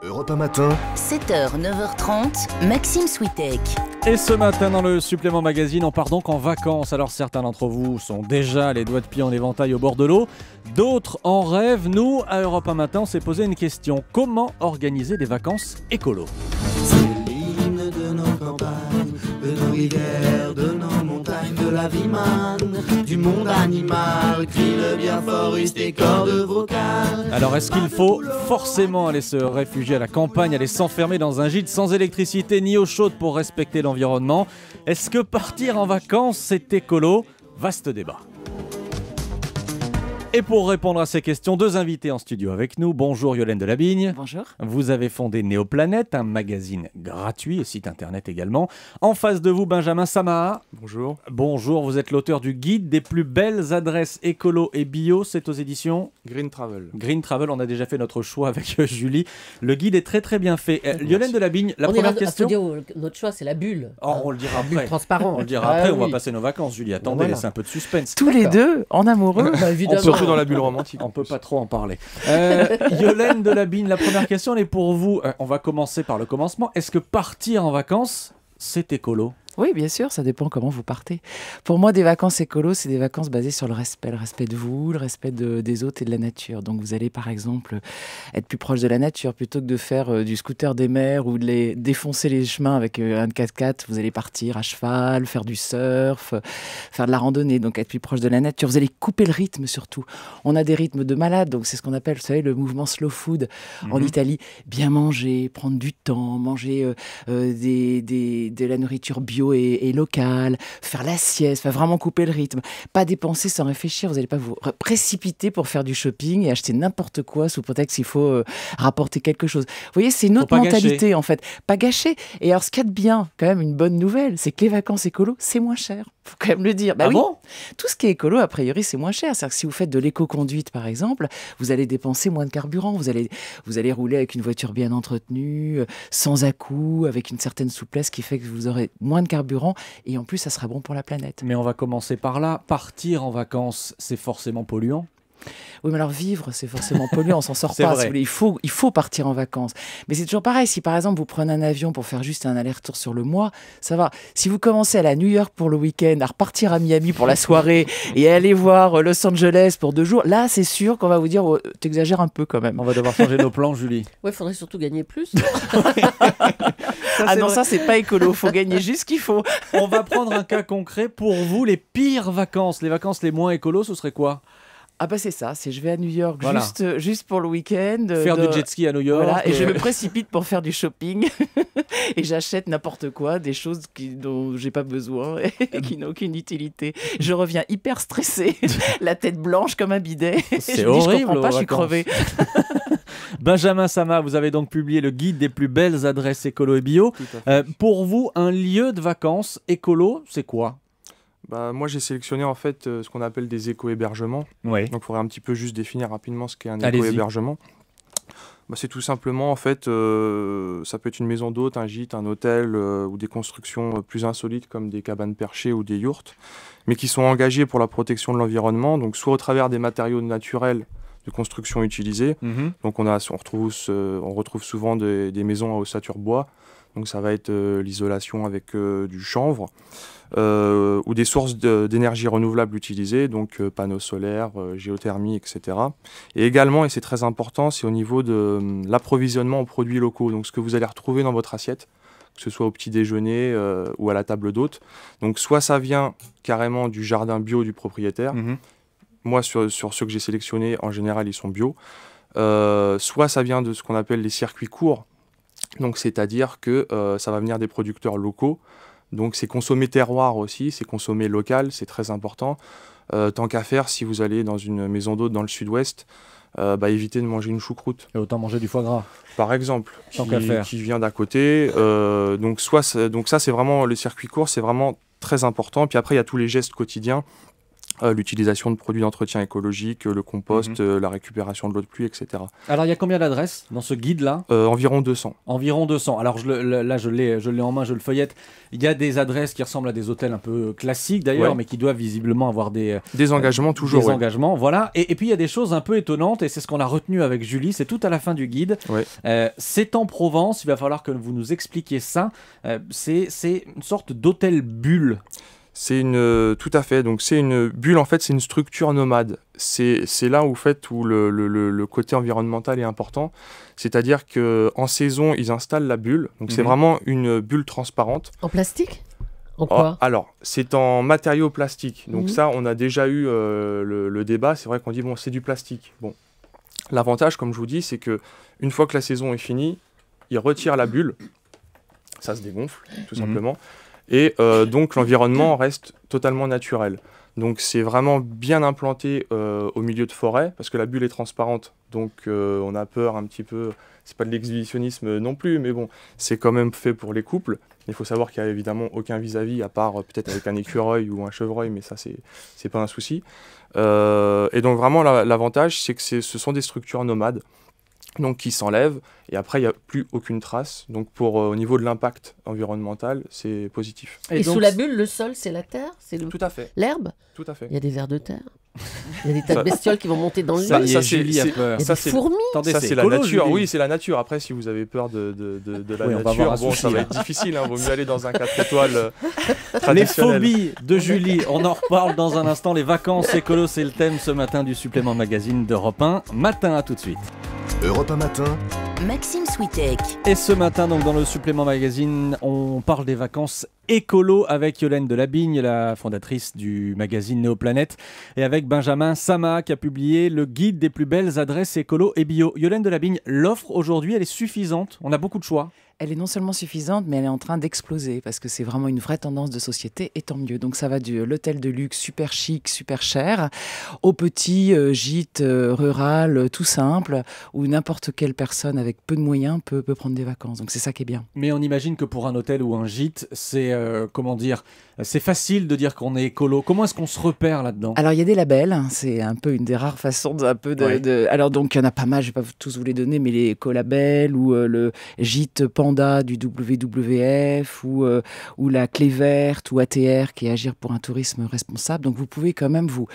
Europe 1 matin. 7h, 9h30, Maxime Switek. Et ce matin, dans le supplément magazine, on part donc en vacances. Alors, certains d'entre vous sont déjà les doigts de pied en éventail au bord de l'eau. D'autres en rêvent. Nous, à Europe 1 matin, on s'est posé une question comment organiser des vacances écolo de nos campagnes, du monde animal, le bien Alors est-ce qu'il faut forcément aller se réfugier à la campagne, aller s'enfermer dans un gîte sans électricité ni eau chaude pour respecter l'environnement Est-ce que partir en vacances c'est écolo Vaste débat. Et pour répondre à ces questions, deux invités en studio avec nous. Bonjour Yolène Delabigne. Bonjour. Vous avez fondé Néoplanète, un magazine gratuit et site internet également. En face de vous, Benjamin Samaha. Bonjour. Bonjour, vous êtes l'auteur du guide des plus belles adresses écolo et bio. C'est aux éditions Green Travel. Green Travel, on a déjà fait notre choix avec euh, Julie. Le guide est très très bien fait. Euh, Yolène Delabigne, la la première question. notre choix, c'est la bulle. Oh, on le dira après. transparent. On le dira après, ah on va passer nos vacances, Julie. Bah Attendez, voilà. un peu de suspense. Tous les deux, en amoureux. Bah, évidemment dans la bulle romantique. On peut pas trop en parler. Euh, Yolène Delabine, la première question, est pour vous. Euh, on va commencer par le commencement. Est-ce que partir en vacances, c'est écolo oui, bien sûr, ça dépend comment vous partez. Pour moi, des vacances écolo, c'est des vacances basées sur le respect, le respect de vous, le respect des autres et de la nature. Donc vous allez, par exemple, être plus proche de la nature plutôt que de faire euh, du scooter des mers ou de les défoncer les chemins avec euh, un 4x4. Vous allez partir à cheval, faire du surf, euh, faire de la randonnée, donc être plus proche de la nature. Vous allez couper le rythme surtout. On a des rythmes de malade, donc c'est ce qu'on appelle, vous savez, le mouvement slow food en mhm. Italie. Bien manger, prendre du temps, manger de la nourriture bio et local, faire la sieste, enfin vraiment couper le rythme. Pas dépenser sans réfléchir, vous n'allez pas vous précipiter pour faire du shopping et acheter n'importe quoi sous prétexte qu'il faut euh, rapporter quelque chose. Vous voyez, c'est une autre mentalité en fait, pas gâcher. Et alors ce qu'il y a de bien, quand même une bonne nouvelle, c'est que les vacances écolo, c'est moins cher faut quand même le dire. Bah ah bon Tout ce qui est écolo, a priori, c'est moins cher. cest à que si vous faites de l'éco-conduite, par exemple, vous allez dépenser moins de carburant. Vous allez, vous allez rouler avec une voiture bien entretenue, euh, sans à-coups, avec une certaine souplesse qui fait que vous aurez moins de carburant. Et en plus, ça sera bon pour la planète. Mais on va commencer par là. Partir en vacances, c'est forcément polluant oui, mais alors vivre, c'est forcément polluant, on s'en sort pas. il, faut, partir en vacances. Mais c'est toujours pareil, si par exemple vous prenez un avion pour faire juste un aller-retour sur le mois, ça va. Si vous commencez à la New York pour le week-end, à repartir à Miami pour la soirée et aller voir euh, Los Angeles pour deux jours, là c'est sûr qu'on va vous dire, oh, t'exagères un peu quand même. On va devoir changer nos plans, Julie. Ouais, faudrait surtout gagner plus. ah non, ça c'est pas écolo, faut gagner juste ce qu'il faut. On va prendre un cas concret pour vous, les pires vacances, les vacances les moins écolos, ce serait quoi ah bah c'est ça, c'est je vais à New York juste, euh, juste pour le week-end. Faire de... du jet ski à New York. Voilà, et, je me précipite pour faire du shopping et j'achète n'importe quoi, des choses qui, dont j'ai pas besoin et qui n'ont aucune utilité. Je reviens hyper stressé, la tête blanche comme un bidet. C'est horrible. je comprends pas, je suis crevée. Benjamin Sama, vous avez donc publié le guide des plus belles adresses écolo et bio. Euh, pour vous, un lieu de vacances écolo, c'est quoi bah, moi, j'ai sélectionné en fait euh, ce qu'on appelle des éco-hébergements. Donc, il faudrait un petit peu juste définir rapidement ce qu'est un éco-hébergement. Bah, c'est tout simplement, en fait, euh, ça peut être une maison d'hôte, un gîte, un hôtel euh, ou des constructions plus insolites comme des cabanes perchées ou des yurts, mais qui sont engagées pour la protection de l'environnement, donc soit au travers des matériaux naturels de construction utilisés. Mhm. Donc on, on, retrouve, on retrouve souvent des, des maisons à ossature bois, donc ça va être euh, l'isolation avec euh, du chanvre euh, ou des sources d'énergie renouvelable utilisées, donc panneaux solaires, géothermie, etc. Et également, et c'est très important, c'est au niveau de hum, l'approvisionnement en produits locaux, donc ce que vous allez retrouver dans votre assiette que ce soit au petit déjeuner ou à la table d'hôte. Donc soit ça vient carrément du jardin bio du propriétaire. Mm-hmm. Moi, sur, ceux que j'ai sélectionnés, en général, ils sont bio. soit ça vient de ce qu'on appelle les circuits courts, donc c'est-à-dire que euh, ça va venir des producteurs locaux. Donc c'est consommer terroir aussi, c'est consommer local, c'est très important. Euh, tant qu'à faire, si vous allez dans une maison d'hôte dans le sud-ouest, euh, bah, évitez de manger une choucroute. Et autant manger du foie gras. Par exemple, tant qui, qui vient d'à côté. donc, soit, donc ça, c'est vraiment le circuit court, c'est vraiment très important. Puis après, il y a tous les gestes quotidiens l'utilisation de produits d'entretien écologique, le compost, mhm. euh, la récupération de l'eau de pluie, etc. Alors il y a combien d'adresses dans ce guide-là euh, Environ 200. Environ 200. Alors là je l'ai, je en main, je le feuillette. Il y a des adresses qui ressemblent à des hôtels un peu classiques d'ailleurs, mais qui doivent visiblement avoir des... Euh, des engagements toujours. Des engagements, voilà. Et, puis il y a des choses un peu étonnantes, et c'est ce qu'on a retenu avec Julie, c'est tout à la fin du guide. c'est en Provence, il va falloir que vous nous expliquiez ça. c'est, c'est une sorte d'hôtel bulle. C'est une, euh, tout à fait. Donc c'est une bulle en fait, c'est une structure nomade. C'est, là où, fait, où le, côté environnemental est important. C'est-à-dire que en saison, ils installent la bulle. Donc c'est mhm. vraiment une bulle transparente. En plastique en quoi alors, c'est en matériaux plastiques. Donc mhm. ça, on a déjà eu euh, le, débat. C'est vrai qu'on dit bon, c'est du plastique. Bon, l'avantage, comme je vous dis, c'est que une fois que la saison est finie, ils retirent la bulle. Ça se dégonfle, tout mhm. simplement. Et euh, donc l'environnement reste totalement naturel. Donc c'est vraiment bien implanté euh, au milieu de forêt, parce que la bulle est transparente, donc euh, on a peur un petit peu, c'est pas de l'exhibitionnisme non plus, mais bon, c'est quand même fait pour les couples. Il faut savoir qu'il n'y a évidemment aucun vis-à-vis, -à, part peut-être avec un écureuil ou un chevreuil, mais ça c'est pas un souci. et donc vraiment l'avantage, c'est que ce sont des structures nomades, qui s'enlève, et après, il n'y a plus aucune trace. Donc, pour, euh, au niveau de l'impact environnemental, c'est positif. Et, sous la bulle, le sol, c'est la terre c'est Tout à fait. L'herbe Tout à fait. Il y a des vers de terre. Il y a des tas de bestioles qui vont monter dans le lit. Ça, c'est Ça, c'est fourmis. ça, c'est la nature. Ah oui, c'est la nature. Après, si vous avez peur de, de, de, la nature, bon, ça va hein. être difficile. Hein. Vaut mieux aller dans un 4 étoiles euh, Les phobies de Julie. On en reparle dans un instant. Les vacances écolo, c'est le thème ce matin du supplément magazine d'Europe 1. Matin, à tout de suite. Europe un matin, Maxime Switek. Et ce matin, donc, dans le supplément magazine, on parle des vacances écolo avec Yolaine Delabigne, la fondatrice du magazine Néoplanète, et avec Benjamin Sama qui a publié le guide des plus belles adresses écolo et bio. Yolaine Delabigne, l'offre aujourd'hui, elle est suffisante. On a beaucoup de choix elle est non seulement suffisante, mais elle est en train d'exploser parce que c'est vraiment une vraie tendance de société et tant mieux. Donc ça va du euh, l'hôtel de luxe super chic, super cher, au petit euh, gîte euh, rural tout simple où n'importe quelle personne avec peu de moyens peut, prendre des vacances. Donc c'est ça qui est bien. Mais on imagine que pour un hôtel ou un gîte, c'est comment dire, c'est facile de dire qu'on est écolo. Comment est-ce qu'on se repère là-dedans Alors il y a des labels, hein, c'est un peu une des rares façons de, un peu de, Alors donc il y en a pas mal, je vais pas tous vous les donner, mais les écolabels ou le gîte pan du WWF ou, euh, ou la clé verte ou ATR qui est Agir pour un tourisme responsable. Donc vous pouvez quand même vous,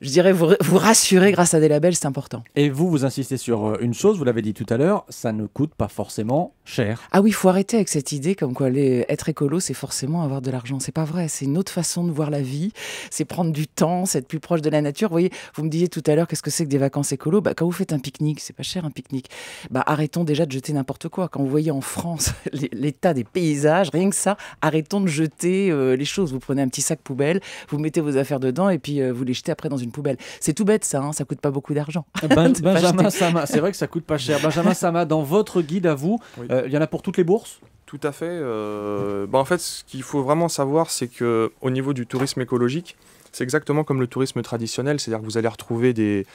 je dirais, vous, vous rassurer grâce à des labels, c'est important. Et vous, vous insistez sur euh, une chose, vous l'avez dit tout à l'heure, ça ne coûte pas forcément cher. Ah oui, il faut arrêter avec cette idée comme quoi les, être écolo, c'est forcément avoir de l'argent. C'est pas vrai, c'est une autre façon de voir la vie, c'est prendre du temps, c'est être plus proche de la nature. Vous voyez, vous me disiez tout à l'heure, qu'est-ce que c'est que des vacances écolo bah, Quand vous faites un pique-nique, c'est pas cher un pique-nique. Bah, arrêtons déjà de jeter n'importe quoi. Quand vous voyez en France, l'état des paysages, rien que ça, arrêtons de jeter euh, les choses. Vous prenez un petit sac poubelle, vous mettez vos affaires dedans et puis euh, vous les jetez après dans une poubelle. C'est tout bête ça, hein. ça coûte pas beaucoup d'argent. Eh ben, Benjamin Sama, c'est vrai que ça coûte pas cher. Benjamin Sama, dans votre guide à vous, euh, il y en a pour toutes les bourses tout à fait. Bah, en fait, ce qu'il faut vraiment savoir, c'est que au niveau du tourisme écologique, c'est exactement comme le tourisme traditionnel, c'est-à-dire que vous allez retrouver des,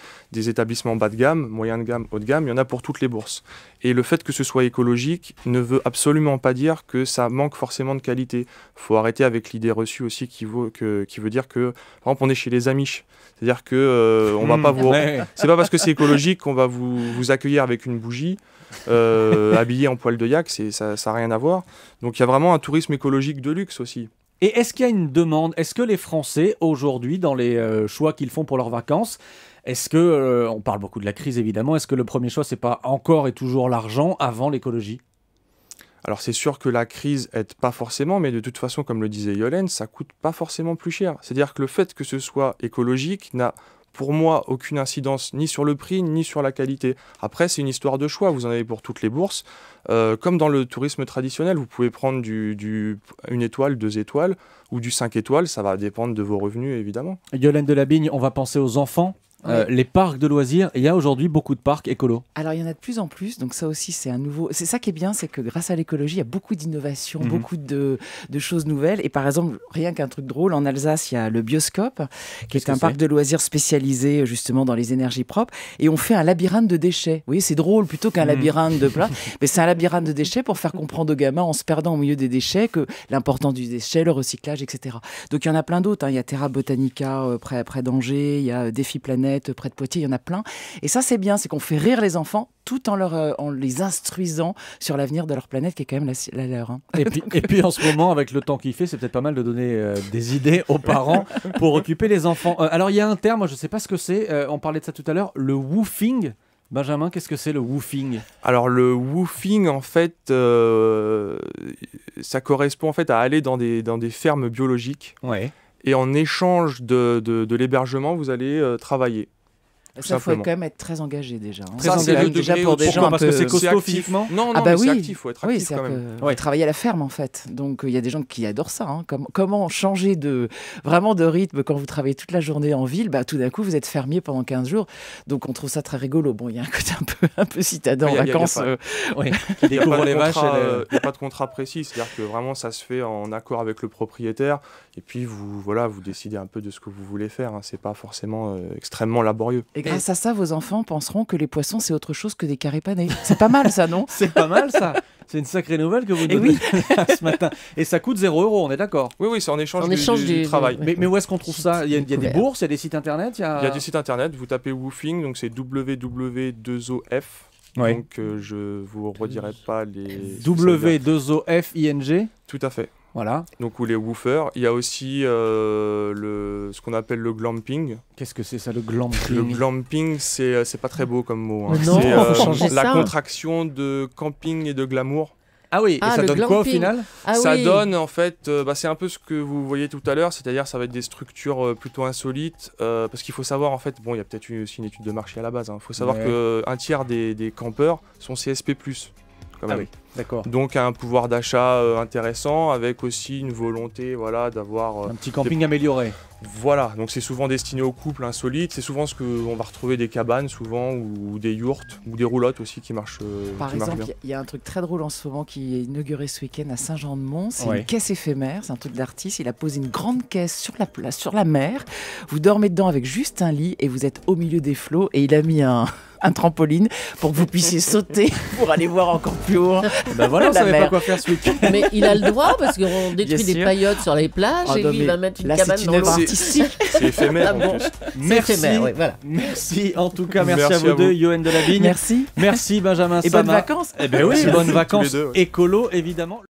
établissements bas de gamme, moyen de gamme, haut de gamme, il y en a pour toutes les bourses. Et le fait que ce soit écologique ne veut absolument pas dire que ça manque forcément de qualité. Il faut arrêter avec l'idée reçue aussi qui veut, dire que, par exemple, on est chez les Amish. C'est-à-dire que ne euh, on va hmm. pas vous. C'est pas parce que c'est écologique qu'on va vous, accueillir avec une bougie. Euh, habillé en poil de yak, ça n'a rien à voir. Donc il y a vraiment un tourisme écologique de luxe aussi. Et est-ce qu'il y a une demande Est-ce que les Français, aujourd'hui, dans les euh, choix qu'ils font pour leurs vacances, est-ce que, euh, on parle beaucoup de la crise évidemment, est-ce que le premier choix, c'est pas encore et toujours l'argent avant l'écologie alors c'est sûr que la crise est pas forcément, mais de toute façon, comme le disait Yolène, ça coûte pas forcément plus cher. C'est-à-dire que le fait que ce soit écologique n'a pour moi, aucune incidence ni sur le prix ni sur la qualité. Après, c'est une histoire de choix. Vous en avez pour toutes les bourses. Euh, comme dans le tourisme traditionnel, vous pouvez prendre du, une étoile, deux étoiles ou du cinq étoiles. Ça va dépendre de vos revenus, évidemment. la Delabigne, on va penser aux enfants euh, les parcs de loisirs, il y a aujourd'hui beaucoup de parcs écolos. Alors il y en a de plus en plus, donc ça aussi c'est un nouveau. C'est ça qui est bien, c'est que grâce à l'écologie, il y a beaucoup d'innovations, mhm. beaucoup de, choses nouvelles. Et par exemple, rien qu'un truc drôle, en Alsace, il y a le Bioscope, qui est, un parc de loisirs spécialisé justement dans les énergies propres, et on fait un labyrinthe de déchets. Vous voyez, c'est drôle plutôt qu'un mhm. labyrinthe de plats, mais c'est un labyrinthe de déchets pour faire comprendre aux gamins en se perdant au milieu des déchets que l'importance du déchet, le recyclage, etc. Donc il y en a plein d'autres. Hein. Il y a Terra Botanica euh, près, près d'Angers, il y a Défi Planète près de Poitiers, il y en a plein. Et ça, c'est bien, c'est qu'on fait rire les enfants tout en, leur, euh, en les instruisant sur l'avenir de leur planète qui est quand même la, leur. Hein. Et, puis, en ce moment, avec le temps qu'il fait, c'est peut-être pas mal de donner euh, des idées aux parents pour occuper les enfants. Euh, alors il y a un terme, je ne sais pas ce que c'est, on parlait de ça tout à l'heure, le woofing. Benjamin, qu'est-ce que c'est le woofing Alors le woofing, en fait, ça correspond en fait à aller dans des, dans des fermes biologiques. Ouais et en échange de, de, de l'hébergement, vous allez euh, travailler. Ça, il faut quand même être très engagé déjà. Hein. Très engagé déjà pour des gens parce que c'est costaud physiquement. Non, ah bah oui. c'est actif, faut être actif oui, quand même. Que... Travailler à la ferme en fait. Donc euh, il y a des gens qui adorent ça. Hein. comment changer de vraiment de rythme quand vous travaillez toute la journée en ville bah, Tout d'un coup, vous êtes fermier pendant 15 jours. Donc on trouve ça très rigolo. Bon, il y a un côté un peu, un peu citadin en vacances. Euh. Il n'y a, pas de contrat précis. C'est-à-dire que vraiment, ça se fait en accord avec le propriétaire. Et puis vous, voilà, vous décidez un peu de ce que vous voulez faire. Hein. C'est pas forcément euh, extrêmement laborieux grâce à ça, vos enfants penseront que les poissons, c'est autre chose que des carrés panés. C'est pas mal, ça, non C'est pas mal, ça. C'est une sacrée nouvelle que vous donnez ce matin. Et ça coûte 0 euros, on est d'accord Oui, oui, c'est en échange, du, échange du, travail. Mais, où est-ce qu'on trouve ça Il y a, des bourses, il y a des sites internet Il y a, y a des sites internet, vous tapez woofing, donc c'est ww2of. Donc je euh, je vous redirai pas les. W2OFING Tout à fait. Voilà. Donc où les woofers. Il y a aussi euh, le, ce qu'on appelle le glamping. Qu'est-ce que c'est ça le glamping Le glamping, c'est, euh, c'est pas très beau comme mot. Hein. c'est euh, la contraction de camping et de glamour. Ah oui, et ah, ça donne quoi au final ah Ça donne en fait, bah, c'est un peu ce que vous voyez tout à l'heure, c'est-à-dire ça va être des structures plutôt insolites, parce qu'il faut savoir en fait, bon, il y a peut-être aussi une étude de marché à la base, hein. il faut savoir que qu'un tiers des, des, campeurs sont CSP+. Ah d'accord. Donc un pouvoir d'achat euh, intéressant avec aussi une volonté voilà, d'avoir... Euh, un petit camping amélioré. Voilà, donc c'est souvent destiné aux couples insolites, c'est souvent ce qu'on va retrouver des cabanes souvent, ou, des yurts, ou des roulottes aussi qui marchent euh, Par exemple, il y, a un truc très drôle en ce moment qui est inauguré ce week-end à Saint-Jean-de-Mont, c'est une caisse éphémère, c'est un truc d'artiste, il a posé une grande caisse sur la, place, sur la mer, vous dormez dedans avec juste un lit et vous êtes au milieu des flots et il a mis un trampoline pour que vous puissiez sauter pour aller voir encore plus haut. Hein. Eh ben voilà, on pas quoi faire ce week Mais il a le droit parce qu'on détruit des paillotes sur les plages ah et lui il va mettre une cabane dans l'eau. Ah c'est éphémère. Merci. Merci en tout cas, merci, à, vous deux, Johan de la Vigne. Merci. Merci Benjamin Et bonnes vacances. Eh ben oui, bonnes vacances. Écolo évidemment.